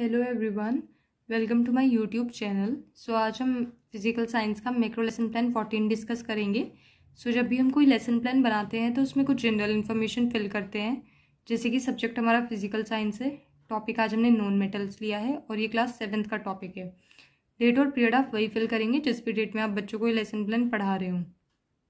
Hello everyone welcome to my YouTube channel so आज हम physical science का macro lesson plan fourteen discuss करेंगे so so, जब भी हम कोई लेसन प्लान बनाते हैं तो उसमें कुछ जनरल इन्फॉर्मेशन फिल करते हैं जैसे कि सब्जेक्ट हमारा फिजिकल साइंस है टॉपिक आज हमने नॉन मेटल्स लिया है और ये क्लास सेवन्थ का टॉपिक है डेट और पीरियड आप वही फिल करेंगे जिस भी डेट में आप बच्चों को ये लेसन प्लान पढ़ा रहे हो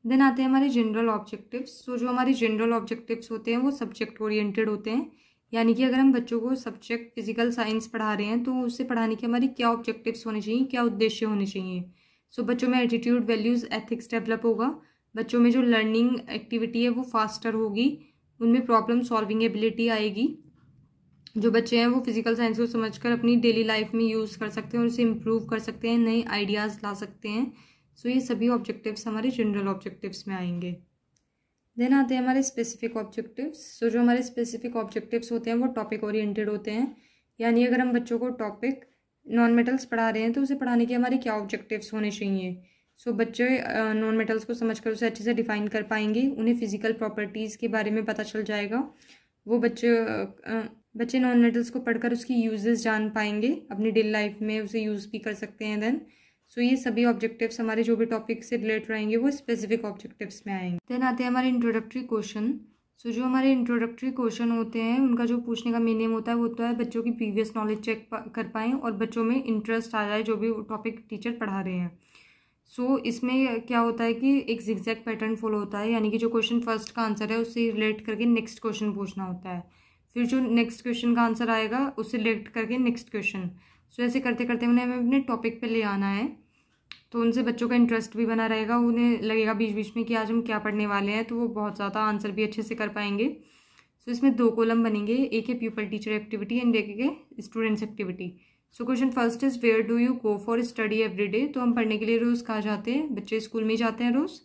देन आते हैं हमारे जनरल ऑब्जेक्टिव्स सो जो हमारे जनरल ऑब्जेक्टिव्स होते हैं वो सब्जेक्ट ओरिएंटेड होते हैं यानी कि अगर हम बच्चों को सब्जेक्ट फिजिकल साइंस पढ़ा रहे हैं तो उसे पढ़ाने के हमारे क्या ऑब्जेक्टिव्स होने चाहिए क्या उद्देश्य होने चाहिए सो so, बच्चों में एटीट्यूड वैल्यूज़ एथिक्स डेवलप होगा बच्चों में जो लर्निंग एक्टिविटी है वो फास्टर होगी उनमें प्रॉब्लम सॉल्विंग एबिलिटी आएगी जो बच्चे हैं वो फिजिकल साइंस को समझकर अपनी डेली लाइफ में यूज़ कर सकते हैं और उसे इम्प्रूव कर सकते हैं नए आइडियाज़ ला सकते हैं सो so, ये सभी ऑब्जेक्टिव्स हमारे जनरल ऑब्जेक्टिव्स में आएंगे देन आते हैं हमारे स्पेसिफिक ऑब्जेक्टिव्स सो जो हमारे स्पेसिफिक ऑब्जेक्टिव्स होते हैं वो टॉपिक ओरिएंटेड होते हैं यानी अगर हम बच्चों को टॉपिक नॉन मेटल्स पढ़ा रहे हैं तो उसे पढ़ाने के हमारे क्या ऑब्जेक्टिव्स होने चाहिए सो so, बच्चे नॉन uh, मेटल्स को समझ कर उसे अच्छे से डिफाइन कर पाएंगे उन्हें फिजिकल प्रॉपर्टीज़ के बारे में पता चल जाएगा वो बच्चे uh, बच्चे नॉन मेटल्स को पढ़कर उसकी यूजेस जान पाएंगे अपनी डेली लाइफ में उसे यूज़ भी कर सकते हैं देन सो ये सभी ऑब्जेक्टिव हमारे जो भी टॉपिक से रिलेट रहेंगे वो स्पेसिफिक ऑब्जेक्टिव में आएंगे देन आते हैं हमारे इंट्रोडक्टरी क्वेश्चन सो जो हमारे इंट्रोडक्टरी क्वेश्चन होते हैं उनका जो पूछने का मीनिंग होता है वो होता तो है बच्चों की प्रीवियस नॉलेज चेक कर पाएँ और बच्चों में इंटरेस्ट आ जाए जो भी टॉपिक टीचर पढ़ा रहे हैं सो so, इसमें क्या होता है कि एक जिक्जैक्ट पैटर्न फॉलो होता है यानी कि जो क्वेश्चन फर्स्ट का आंसर है उससे रिलेट करके नेक्स्ट क्वेश्चन पूछना होता है फिर जो नेक्स्ट क्वेश्चन का आंसर आएगा उससे रिलेट करके नेक्स्ट क्वेश्चन सो ऐसे करते करते उन्हें हमें अपने टॉपिक पे ले आना है तो उनसे बच्चों का इंटरेस्ट भी बना रहेगा उन्हें लगेगा बीच बीच में कि आज हम क्या पढ़ने वाले हैं तो वो बहुत ज़्यादा आंसर भी अच्छे से कर पाएंगे सो इसमें दो कॉलम बनेंगे एक है प्यूपल टीचर एक्टिविटी एंड एक है students activity so question first is where do you go for study every day तो हम पढ़ने के लिए रोज़ कहाँ जाते हैं बच्चे स्कूल में जाते हैं रोज़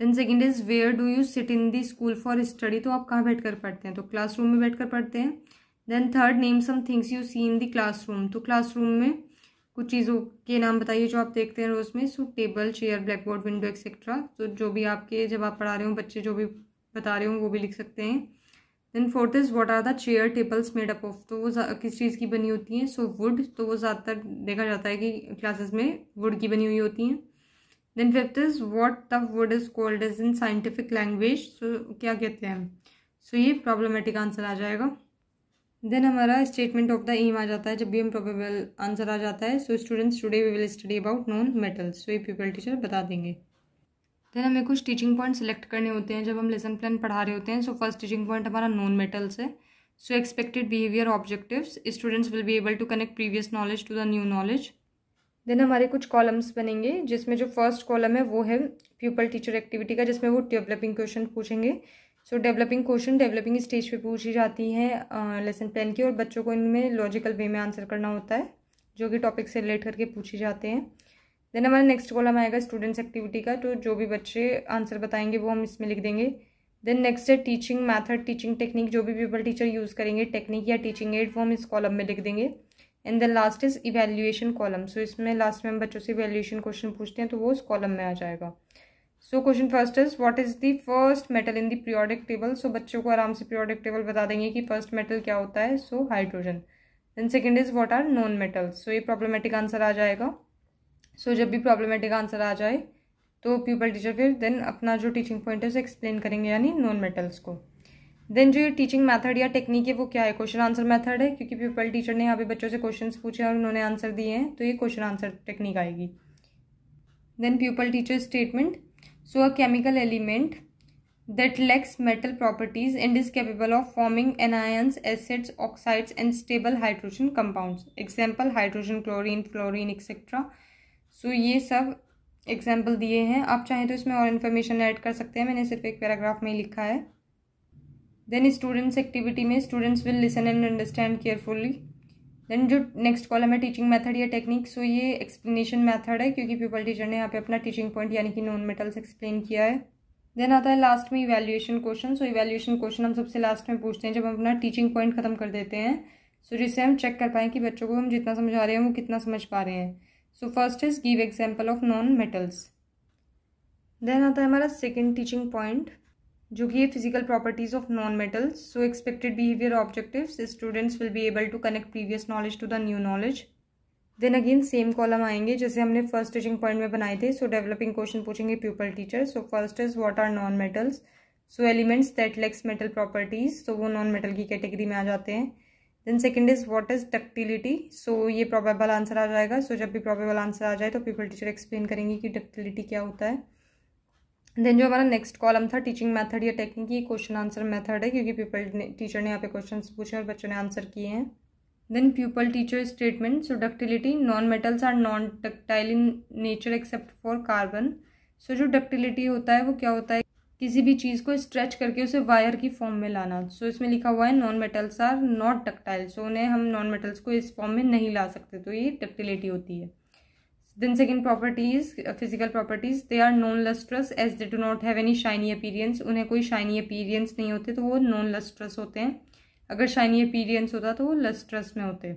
then second is where do you sit in the school for study तो आप कहाँ बैठ कर पढ़ते हैं तो क्लासरूम में बैठ कर पढ़ते हैं then third name some things you see in the classroom तो क्लासरूम में कुछ चीज़ों के नाम बताइए जो आप देखते हैं रोज़ में so table chair black board window etcetera तो जो भी आपके जब आप पढ़ा रहे हो बच्चे जो भी बता रहे हो वो भी लिख सकते हैं then fourth is what are the chair tables made up of तो वो किस चीज़ की बनी होती हैं सो वुड तो वो ज़्यादातर देखा जाता है कि क्लासेस में वुड की बनी हुई होती हैं then fifth is what the wood is called is in scientific language so क्या कहते हैं सो so, ये प्रॉब्लमेटिक आंसर आ जाएगा देन हमारा स्टेटमेंट ऑफ द एम आ जाता है जब भी हम प्रोबेबल आंसर आ जाता है so students today we will study about non metals so ये पीपल टीचर बता देंगे देन हमें कुछ टीचिंग पॉइंट सेलेक्ट करने होते हैं जब हम लेसन प्लान पढ़ा रहे होते हैं सो फर्स्ट टीचिंग पॉइंट हमारा नॉन मेटल्स है so expected behaviour objective students will be able to connect previous knowledge to the new knowledge then हमारे कुछ कॉलम्स बनेंगे जिसमें जो फर्स्ट कॉलम है वो है पीपल टीचर एक्टिविटी का जिसमें वो डेवलपिंग क्वेश्चन पूछेंगे so developing question developing stage पे पूछी जाती हैं लेसन प्लान की और बच्चों को इनमें लॉजिकल वे में आंसर करना होता है जो कि टॉपिक से रिलेट करके पूछे जाते हैं देन हमारा नेक्स्ट कॉलम आएगा स्टूडेंट्स एक्टिविटी का तो जो भी बच्चे आंसर बताएंगे वो हम इसमें लिख देंगे देन नेक्स्ट है टीचिंग मैथड टीचिंग टेक्निक जो भी पीपल टीचर यूज़ करेंगे टेक्निक या टीचिंग एड वो हम इस कॉलम में लिख देंगे and then last is evaluation column so इसमें लास्ट में हम बच्चों से इवेल्यूएशन क्वेश्चन पूछते हैं तो वो उस कॉलम में आ जाएगा so question first is what is the first metal in the periodic table so बच्चों को आराम से पीरियोडिक टेबल बता देंगे कि फर्स्ट मेटल क्या होता है so hydrogen then second is what are non metals so ये प्रॉब्लमेटिक आंसर आ जाएगा सो so, जब भी प्रॉब्लमेटिक आंसर आ जाए तो पीपल टीचर फिर देन अपना जो टीचिंग पॉइंट है उसे एक्सप्लेन करेंगे यानी नॉन मेटल्स को देन जो ये टीचिंग मेथड या टेक्निक है वो क्या है क्वेश्चन आंसर मेथड है क्योंकि पीपल टीचर ने यहाँ पे बच्चों से क्वेश्चन पूछे और उन्होंने आंसर दिए हैं तो ये क्वेश्चन आंसर टेक्निक आएगी then pupil teacher statement so a chemical element that lacks metal properties and is capable of forming anions acids oxides and stable hydrogen compound example hydrogen chlorine fluorine etcetera so ये सब example दिए हैं आप चाहें तो इसमें और information add कर सकते हैं मैंने सिर्फ एक पैराग्राफ में लिखा है देन स्टूडेंट्स एक्टिविटी में students will listen and understand carefully then जो नेक्स्ट कॉलम है टीचिंग मेथड या टेक्निक सो तो ये एक्सप्लेनेशन मेथड है क्योंकि पीपल टीचर ने यहाँ पे अपना टीचिंग पॉइंट यानी कि नॉन मेटल्स एक्सप्लेन किया है देन आता है लास्ट में evaluation question so evaluation question हम सबसे लास्ट में पूछते हैं जब हम अपना टीचिंग पॉइंट खत्म कर देते हैं सो so, जिससे हम चेक कर पाएँ कि बच्चों को हम जितना समझा रहे हैं वो कितना समझ पा रहे हैं so first is give example of non metals then आता है हमारा सेकेंड टीचिंग पॉइंट जो कि physical properties of non metals so expected behaviour objective students will be able to connect previous knowledge to the new knowledge then again same column आएंगे जैसे हमने first teaching point में बनाए थे so developing question पूछेंगे pupil teacher so first is what are non metals so elements that lacks metal properties तो वो non metal की कैटेगरी में आ जाते हैं then second is what is ductility so ये प्रॉबेबल आंसर आ जाएगा सो so, जब भी प्रॉबेबल आंसर आ जाए तो पीपल टीचर एक्सप्लेन करेंगे कि डक्टिलिटी क्या होता है देन जो हमारा नेक्स्ट कॉलम था टीचिंग मेथड या टेक्निक ये क्वेश्चन आंसर मेथड है क्योंकि पीपल ने टीचर ने यहाँ पे क्वेश्चन पूछे और बच्चों ने आंसर किए हैं then pupil teacher statement so ductility non metals are non ductile in nature except for carbon so जो डक्टिलिटी होता है वो क्या होता है किसी भी चीज़ को स्ट्रेच करके उसे वायर की फॉर्म में लाना सो so, इसमें लिखा हुआ है non metals are not ductile so उन्हें हम नॉन मेटल्स को इस फॉर्म में नहीं ला सकते तो ये डक्टिलिटी होती है Then second properties, physical properties, they are non-lustrous as they do not have any shiny appearance. unhe koi shiny appearance nahi hote to wo non-lustrous hote hain agar shiny appearance hota to wo lustrous mein hote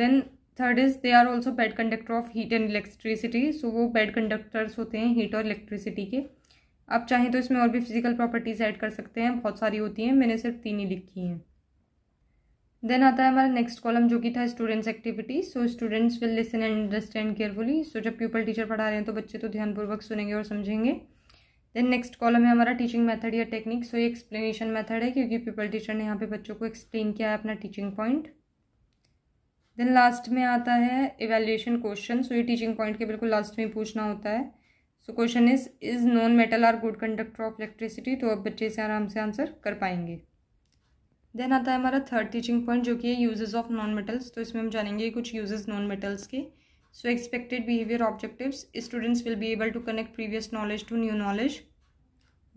Then third is they are also bad conductor of heat and electricity so wo bad conductors hote hain heat aur electricity ke आप चाहें तो इसमें और भी physical properties add कर सकते हैं बहुत सारी होती हैं मैंने सिर्फ तीन ही लिखी हैं देन आता है हमारा नेक्स्ट कॉलम जो कि था students activity so students will listen and understand carefully so जब प्यूपल टीचर पढ़ा रहे हैं तो बच्चे तो ध्यानपूर्वक सुनेंगे और समझेंगे देन नेक्स्ट कॉलम है हमारा टीचिंग मेथड या टेक्निक सो ये एक्सप्लेनेशन मेथड है क्योंकि पीपल टीचर ने यहाँ पे बच्चों को एक्सप्लेन किया है अपना टीचिंग पॉइंट देन लास्ट में आता है इवेल्युएशन क्वेश्चन सो ये टीचिंग पॉइंट के बिल्कुल लास्ट में पूछना होता है so question is is non metal are good conductor of electricity तो अब बच्चे इसे आराम से आंसर कर पाएंगे देन आता है हमारा थर्ड टीचिंग पॉइंट जो कि है यूजेस ऑफ नॉन मेटल्स तो इसमें हम जानेंगे कुछ यूजेस नॉन मेटल्स के so expected behaviour objectives students will be able to connect previous knowledge to new knowledge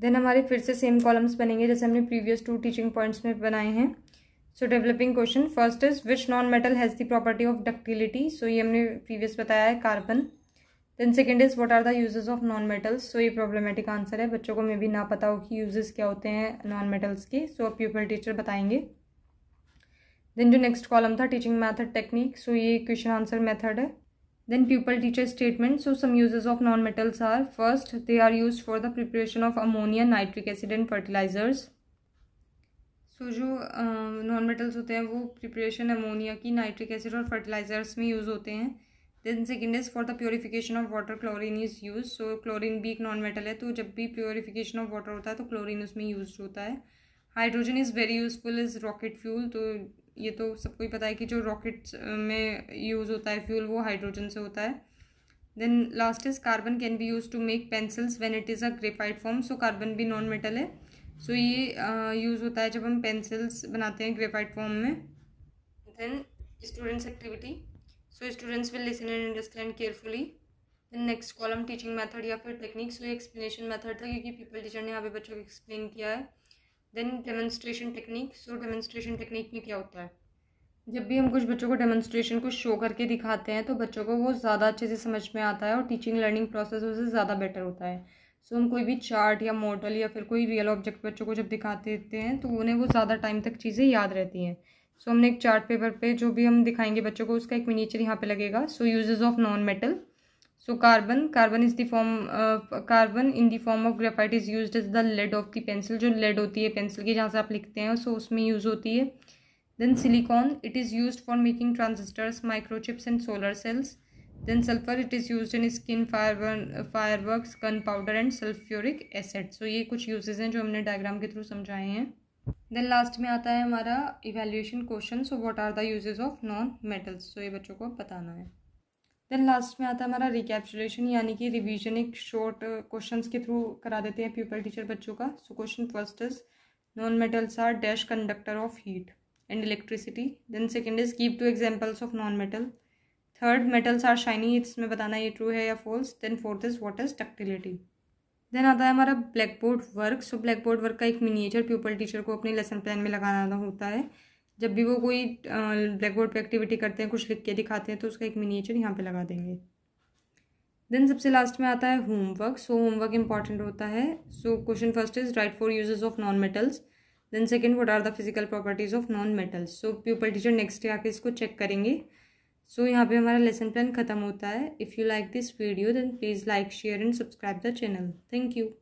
then हमारे फिर से सेम कॉलम्स बनेंगे जैसे हमने प्रीवियस टू टीचिंग पॉइंट्स में बनाए हैं so developing question first is which non metal has the property of ductility so ये हमने प्रीवियस बताया है carbon then second is what are the uses of non metals so ये problematic answer है बच्चों को मे भी ना पता हो कि यूजेस क्या होते हैं नॉन मेटल्स के सो अब प्यूपल टीचर बताएंगे देन जो नेक्स्ट कॉलम था टीचिंग मैथड टेक्निक सो ये क्वेश्चन आंसर मैथड है then pupil teacher statement so some uses of non metals are first they are use for the preparation of ammonia nitric acid and fertilisers so जो non uh, metals होते हैं वो preparation ammonia की nitric acid और fertilisers में use होते हैं then second is for the purification of water chlorine is use so chlorine भी एक नॉन मेटल है तो जब भी प्योरीफिकेशन ऑफ वाटर होता है तो क्लोरीन उसमें यूज होता है hydrogen is very useful is rocket fuel तो ये तो सबको ही पता है कि जो रॉकेट्स में यूज़ होता है फ्यूल वो हाइड्रोजन से होता है then last is carbon can be use to make pencils when it is a graphite form so carbon भी नॉन मेटल है सो so, ये यूज़ होता है जब हम पेंसिल्स बनाते हैं ग्रेफाइड फॉर्म में then students activity so students will listen and understand carefully then next column teaching method या फिर टेक्निक सो एक्सप्लेनेशन मैथड था क्योंकि पीपल टीचर ने यहाँ पे बच्चों को एक्सप्लेन किया है then demonstration technique so demonstration technique में क्या होता है जब भी हम कुछ बच्चों को डेमोस्ट्रेशन को शो करके दिखाते हैं तो बच्चों को वो ज़्यादा अच्छे से समझ में आता है और टीचिंग लर्निंग प्रोसेस उससे ज़्यादा बेटर होता है सो so, हम कोई भी चार्ट या मॉडल या फिर कोई रियल ऑब्जेक्ट बच्चों को जब दिखाते हैं तो उन्हें वो ज़्यादा टाइम तक चीज़ें याद रहती हैं सो हमने एक चार्ट पेपर पे जो भी हम दिखाएंगे बच्चों को उसका एक मिनीचर यहाँ पे लगेगा so uses of non metal so carbon carbon is the form carbon in the form of graphite is use as the lead of the pencil जो लेड होती है पेंसिल की जहाँ से आप लिखते हैं सो so उसमें यूज़ होती है then silicon it is use for making transistors microchips and solar cells then sulphur it is use in skin fire work gun powder and sulphuric acid so ये कुछ यूजेज हैं जो हमने diagram के through समझाए हैं देन लास्ट में आता है हमारा evaluation question so what are the uses of non metals so ये बच्चों को बताना है देन लास्ट में आता है हमारा रिकैप्चुलेशन यानी कि रिवीजन एक शॉर्ट क्वेश्चन uh, के थ्रू करा देते हैं प्यूपल टीचर बच्चों का so question first is non metals are dash conductor of heat and electricity then second is keep two examples of non metal third metals are shiny इसमें बताना ये true है या false then fourth is what is ductility then आता है हमारा black board work so black board work का एक मिनिएचर प्यूपल टीचर को अपने लेसन प्लान में लगाना होता है जब भी वो कोई ब्लैक बोर्ड पर एक्टिविटी करते हैं कुछ लिख के दिखाते हैं तो उसका एक मिनिएचर यहाँ पर लगा देंगे देन सबसे लास्ट में आता है होमवर्क सो होमवर्क इंपॉर्टेंट होता है so question first is write four uses of non metals then second what are the physical properties of non metals so pupil teacher next day आके इसको check करेंगे so so, यहाँ पे हमारा lesson plan खत्म होता है if you like this video then please like share and subscribe the channel thank you